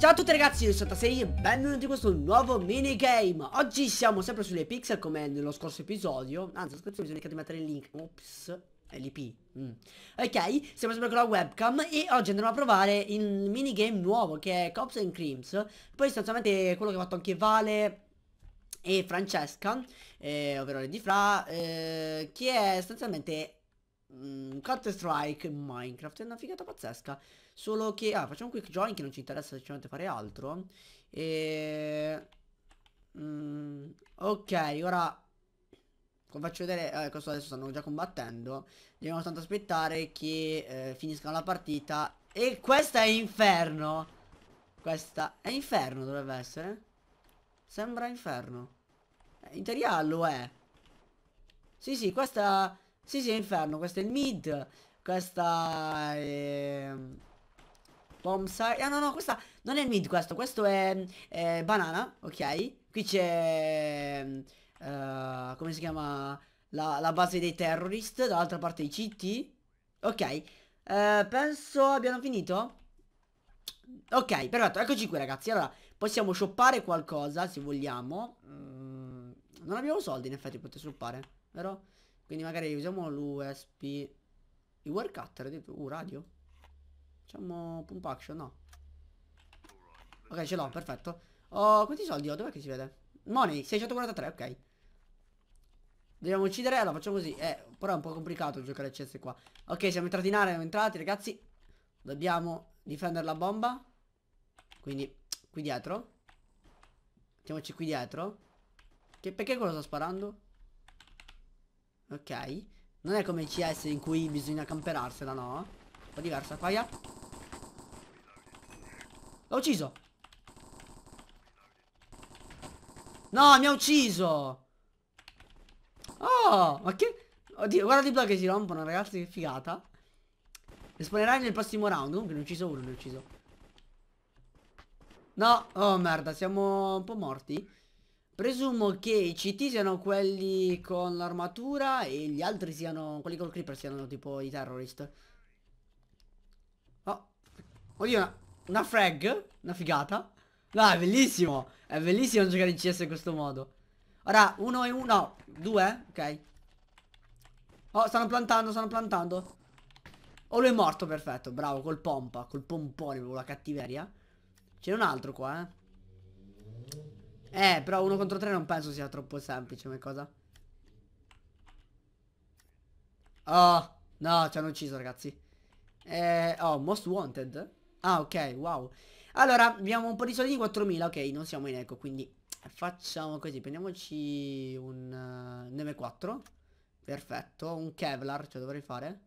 Ciao a tutti ragazzi, io sono Tasei e benvenuti in questo nuovo minigame Oggi siamo sempre sulle pixel come nello scorso episodio Anzi, scorso episodio di mettere il link Ops, è l'IP mm. Ok, siamo sempre con la webcam e oggi andremo a provare il minigame nuovo che è Cops and Creams Poi sostanzialmente quello che ha fatto anche Vale e Francesca eh, Ovvero di Fra eh, Che è sostanzialmente mh, mm, Counter Strike Minecraft è una figata pazzesca Solo che ah, facciamo un quick join che non ci interessa semplicemente fare altro E mh, mm, Ok ora come faccio vedere, ecco eh, adesso stanno già combattendo Dobbiamo tanto aspettare che eh, finiscano la partita E questa è inferno Questa è inferno dovrebbe essere Sembra inferno eh, In teoria lo è Sì sì questa sì, sì, è inferno. Questo è il mid. Questa è... Ehm, Bombsite. Ah, no, no, questa... Non è il mid questo. Questo è, è banana, ok? Qui c'è... Uh, come si chiama? La, la, base dei terrorist. Dall'altra parte i CT. Ok. Uh, penso abbiamo finito. Ok, perfetto. Eccoci qui, ragazzi. Allora, possiamo shoppare qualcosa, se vogliamo. Mm, non abbiamo soldi, in effetti, per poter shoppare. Vero? Quindi magari usiamo l'USP. Il wire cutter, detto. Uh, radio. Facciamo pump action, no. Ok, ce l'ho, perfetto. Oh, quanti soldi ho? Dov'è che si vede? Money, 643, ok. Dobbiamo uccidere, allora facciamo così. Eh, però è un po' complicato giocare a CS qua. Ok, siamo entrati in area, siamo entrati, ragazzi. Dobbiamo difendere la bomba. Quindi, qui dietro. Mettiamoci qui dietro. Che, perché cosa sto sparando? Ok Non è come il CS in cui bisogna camperarsela no? Un po' diversa qua L'ho ucciso No mi ha ucciso Oh ma che Oddio guarda di blocchi che si rompono ragazzi che figata Esponerai nel prossimo round Comunque ne ho ucciso uno ne ho ucciso No, oh merda, siamo un po' morti Presumo che i CT siano quelli con l'armatura e gli altri siano... quelli col creeper siano tipo i terrorist. Oh. Oddio, una, una frag. Una figata. No, è bellissimo. È bellissimo giocare in CS in questo modo. Ora, uno e uno... No, due, ok. Oh, stanno plantando, stanno plantando. Oh, lui è morto, perfetto. Bravo, col pompa, col pompone, con la cattiveria. C'è un altro qua, eh. Eh, però uno contro tre non penso sia troppo semplice come cosa. Oh, no, ci hanno ucciso ragazzi. Eh, oh, Most Wanted? Ah, ok, wow. Allora, abbiamo un po' di soldi di 4.000, ok, non siamo in eco, quindi facciamo così. Prendiamoci un uh, eh, NM4. Perfetto, un Kevlar, cioè dovrei fare.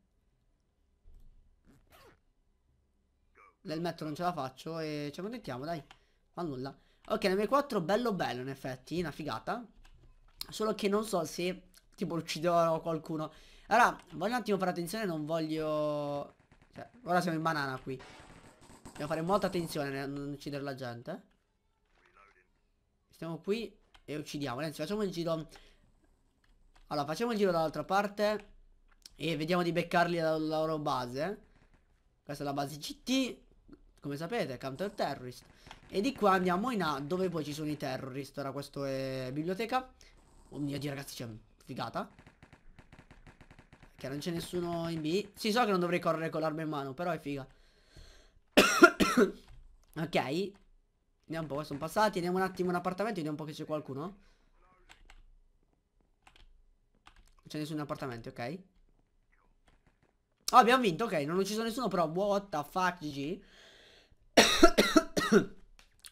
L'elmetto non ce la faccio e ci accontentiamo, dai. Fa nulla. Ok, l'M4 bello bello in effetti, una figata. Solo che non so se tipo ucciderò qualcuno. Allora, voglio un attimo fare attenzione, non voglio... Cioè, ora siamo in banana qui. Dobbiamo fare molta attenzione a non uccidere la gente. Stiamo qui e uccidiamo. Anzi, facciamo il giro... Allora, facciamo il giro dall'altra parte e vediamo di beccarli dalla loro base. Questa è la base CT come sapete, counter terrorist. E di qua andiamo in A, dove poi ci sono i terrorist. Ora questo è biblioteca. Oh mio Dio, ragazzi, c'è figata. Che non c'è nessuno in B. Sì, so che non dovrei correre con l'arma in mano, però è figa. ok. Andiamo un po', sono passati. Andiamo un attimo in appartamento, vediamo un po' che c'è qualcuno. Non c'è nessuno in appartamento, ok. Oh, abbiamo vinto, ok. Non ho ucciso nessuno, però what the fuck, GG.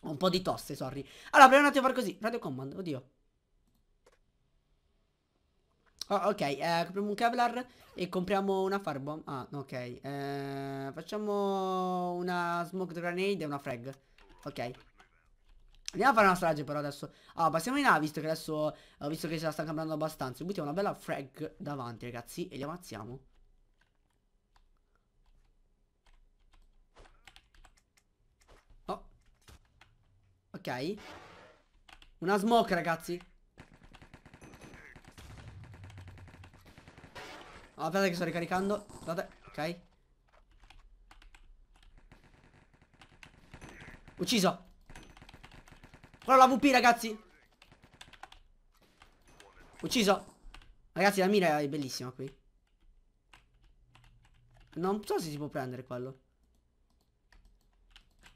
Ho un po' di tosse, sorry. Allora, proviamo un attimo a fare così. Radio command, oddio. Oh, ok, eh, compriamo un Kevlar e compriamo una Firebomb. Ah, ok. Eh, facciamo una Smoke Grenade e una Frag. Ok. Andiamo a fare una strage però adesso. Allora, passiamo in A, visto che adesso... Ho eh, visto che ce la stanno cambiando abbastanza. Buttiamo una bella Frag davanti, ragazzi, e li ammazziamo. Ok Una smoke ragazzi oh, Aspetta che sto ricaricando Aspetta Ok Ucciso Però la VP ragazzi Ucciso Ragazzi la mira è bellissima qui Non so se si può prendere quello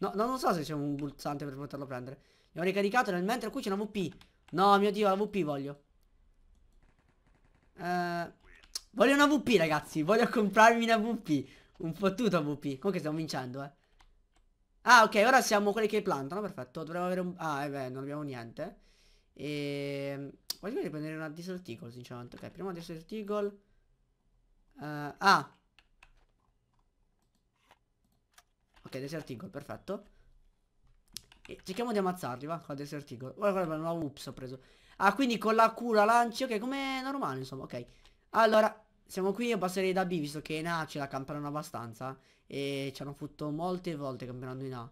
No, non so se c'è un pulsante per poterlo prendere. Mi ho ricaricato nel mentre qui c'è una VP. No, mio dio, la VP voglio. Eh, voglio una VP, ragazzi. Voglio comprarmi una VP. Un fottuto VP. Comunque stiamo vincendo, eh. Ah, ok, ora siamo quelli che plantano. Perfetto. Dovremmo avere un... Ah, eh beh, non abbiamo niente. E... Ehm, voglio prendere una Desert Eagle, sinceramente. Ok, prima Desert Eagle. Uh, ah, Ok, Desert Eagle, perfetto. E cerchiamo di ammazzarli, va, con la Desert Eagle. Guarda, guarda, no, ups, ho preso. Ah, quindi con la cura lanci, ok, come normale, insomma, ok. Allora, siamo qui, io passerei da B, visto che in A ce la camperano abbastanza. E ci hanno fatto molte volte camperando in A.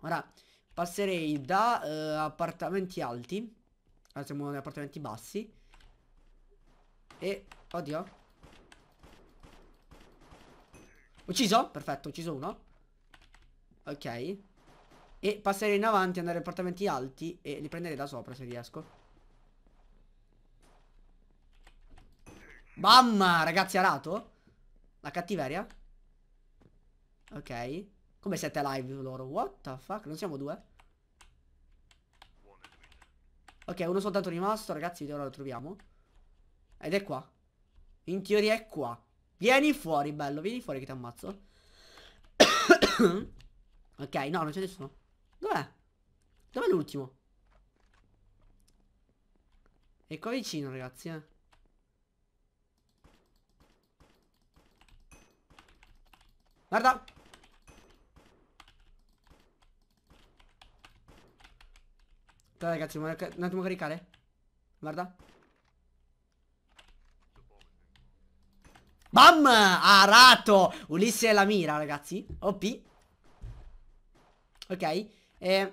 Ora, passerei da eh, appartamenti alti. Ora ah, siamo negli appartamenti bassi. E, oddio. Ucciso? Perfetto, ucciso uno. Ok. E passerei in avanti, andare ai portamenti alti e li prenderei da sopra se riesco. Mamma, ragazzi, arato? La cattiveria? Ok. Come siete live loro? What the fuck? Non siamo due? Ok, uno soltanto rimasto, ragazzi, ora lo troviamo. Ed è qua. In teoria è qua. Vieni fuori, bello, vieni fuori che ti ammazzo. Ok, no, non c'è nessuno. Dov'è? Dov'è l'ultimo? E qua vicino, ragazzi, eh. Guarda! Dai ragazzi, un attimo caricare. Guarda. Bam! Arato! Ulisse e la mira, ragazzi. OP ok? E eh,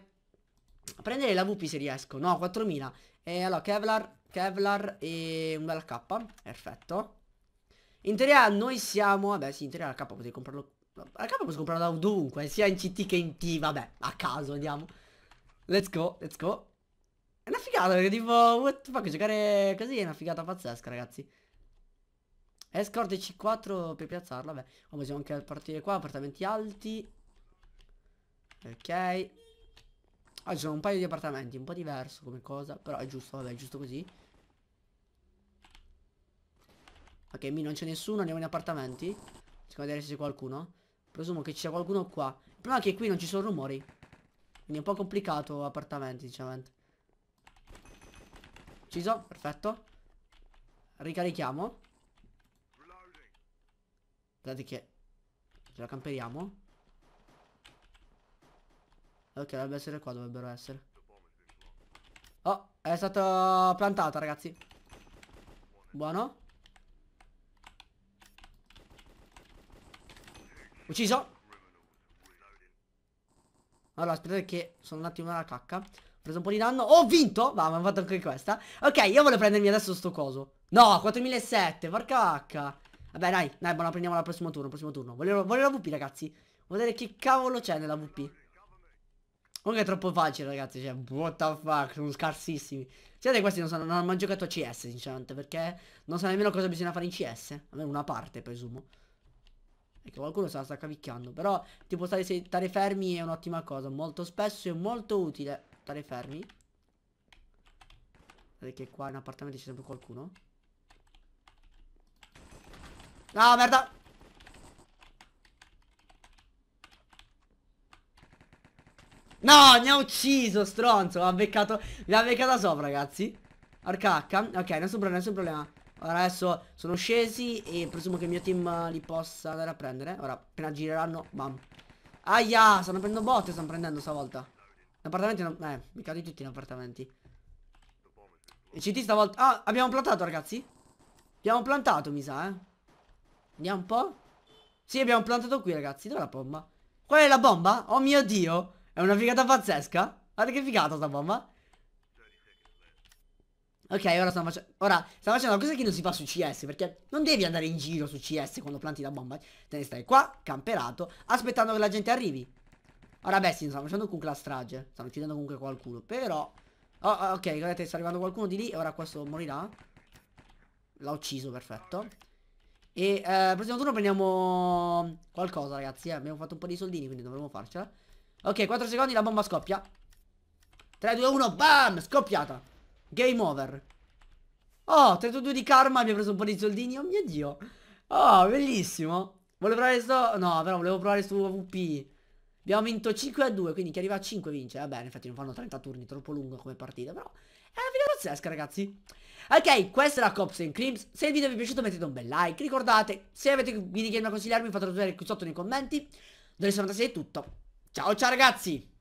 prendere la VP se riesco, no, 4000. E eh, allora, Kevlar, Kevlar e un bel K, perfetto. In teoria noi siamo, vabbè sì, in teoria la K potrei comprarlo, la K posso comprarla da ovunque, sia in CT che in T, vabbè, a caso andiamo. Let's go, let's go. È una figata perché tipo, what the fuck, giocare così è una figata pazzesca ragazzi. Escort C4 per piazzarla, vabbè. Oh, possiamo anche partire qua, appartamenti alti. Ok Oggi sono un paio di appartamenti Un po' diverso come cosa Però è giusto Vabbè è giusto così Ok mi non c'è nessuno Andiamo in appartamenti Cerco vedere se c'è qualcuno Presumo che c'è qualcuno qua Il problema è che qui non ci sono rumori Quindi è un po' complicato Appartamenti diciamo. Ucciso Perfetto Ricarichiamo Guardate che Ce la camperiamo Ok, dovrebbe essere qua, dovrebbero essere. Oh, è stata plantata, ragazzi. Buono. Ucciso. Allora, aspettate che sono un attimo nella cacca. Ho preso un po' di danno. Ho oh, vinto! Va, mi ho fatto anche questa. Ok, io voglio prendermi adesso sto coso. No, 4007, porca vacca. Vabbè, dai, dai, ma la prendiamo al prossimo turno, prossimo turno. Voglio, voglio la VP, ragazzi. Voglio vedere che cavolo c'è nella VP. Comunque è troppo facile ragazzi, cioè, what the fuck, sono scarsissimi. Siete questi non, sono, non hanno mai giocato a CS sinceramente, perché non sa nemmeno cosa bisogna fare in CS. Almeno una parte, presumo. E che qualcuno se la sta cavicchiando. Però, tipo, stare, stare fermi è un'ottima cosa. Molto spesso è molto utile stare fermi. Vedete che qua in appartamento c'è sempre qualcuno. No, ah, merda! No, mi ha ucciso, stronzo. L'ha beccato. Mi L'ha beccata sopra, ragazzi. Arcacca. Ok, nessun problema, nessun problema. Ora adesso sono scesi e presumo che il mio team eh, li possa andare a prendere. Ora, appena gireranno, bam. Aia, stanno prendendo botte, stanno prendendo stavolta. L'appartamento non... Eh, mi cadono tutti gli appartamenti. Il CT stavolta... Ah, abbiamo plantato, ragazzi. Abbiamo plantato, mi sa, eh. Vediamo un po'. Sì, abbiamo plantato qui, ragazzi. Dov'è la bomba? Qual è la bomba? Oh mio Dio. È una figata pazzesca. Guarda che figata sta bomba. Ok, ora stanno facendo. Ora stanno facendo una cosa che non si fa su CS, perché non devi andare in giro su CS quando planti la bomba. Te ne stai qua, camperato, aspettando che la gente arrivi. Ora beh, sì, stanno facendo comunque la strage. Stanno uccidendo comunque qualcuno. Però. Oh, oh ok, guardate, sta arrivando qualcuno di lì. E ora questo morirà. L'ha ucciso, perfetto. E eh, prossimo turno prendiamo qualcosa, ragazzi. Eh. Abbiamo fatto un po' di soldini, quindi dovremmo farcela. Ok, 4 secondi, la bomba scoppia. 3, 2, 1, bam! Scoppiata. Game over. Oh, 32 di karma, mi ha preso un po' di soldini, oh mio dio. Oh, bellissimo. Volevo provare sto... No, però volevo provare su VP. Abbiamo vinto 5 a 2, quindi chi arriva a 5 vince. Va bene, infatti non fanno 30 turni, troppo lungo come partita, però... È una fine pazzesca, ragazzi. Ok, questa è la Cops and Creams. Se il video vi è piaciuto mettete un bel like. Ricordate, se avete videogame da consigliarmi fatelo sapere qui sotto nei commenti. Dove sono da è tutto. Ciao ciao ragazzi!